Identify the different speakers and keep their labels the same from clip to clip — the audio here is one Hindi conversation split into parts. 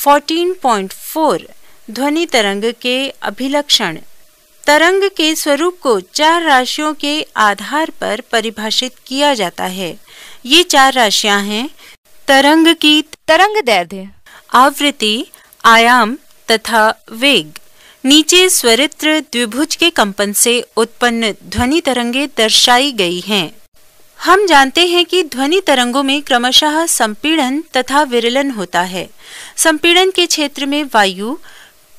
Speaker 1: 14.4 ध्वनि तरंग के अभिलक्षण तरंग के स्वरूप को चार राशियों के आधार पर परिभाषित किया जाता है ये चार राशियां हैं तरंग की तरंग दैर्ध्य आवृत्ति आयाम तथा वेग नीचे स्वरित्र द्विभुज के कंपन से उत्पन्न ध्वनि तरंगे दर्शाई गई हैं हम जानते हैं कि ध्वनि तरंगों में क्रमशः संपीड़न तथा विरलन होता है संपीड़न के क्षेत्र में वायु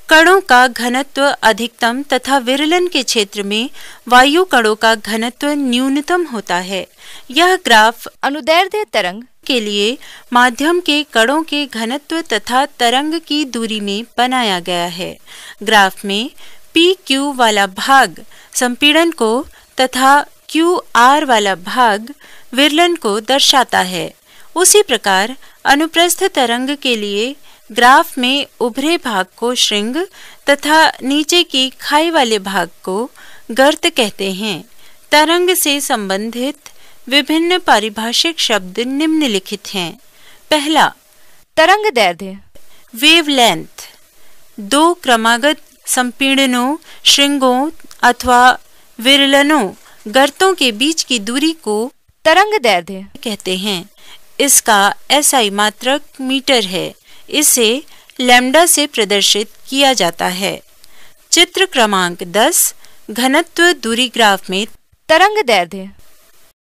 Speaker 1: कणों का घनत्व अधिकतम तथा विरलन के क्षेत्र में वायु कणों का घनत्व न्यूनतम होता है यह ग्राफ अनुदैर्ध्य तरंग के लिए माध्यम के कणों के घनत्व तथा तरंग की दूरी में बनाया गया है ग्राफ में पी क्यू वाला भाग संपीड़न को तथा क्यू आर वाला भाग विरलन को दर्शाता है उसी प्रकार अनुप्रस्थ तरंग के लिए ग्राफ में उभरे भाग को श्रृंग तथा नीचे की खाई वाले भाग को गर्त कहते हैं तरंग से संबंधित विभिन्न पारिभाषिक शब्द निम्नलिखित हैं पहला तरंग दैर्ध्य वेवलेंथ दो क्रमागत संपीड़नों श्रृंगों अथवा विरलनों गर्तों के बीच की दूरी को तरंग दैर्ध्य कहते हैं इसका एसआई मात्रक मीटर है इसे लैम्डा से प्रदर्शित किया जाता है चित्र क्रमांक 10 घनत्व दूरी ग्राफ में तरंग दैर्ध्य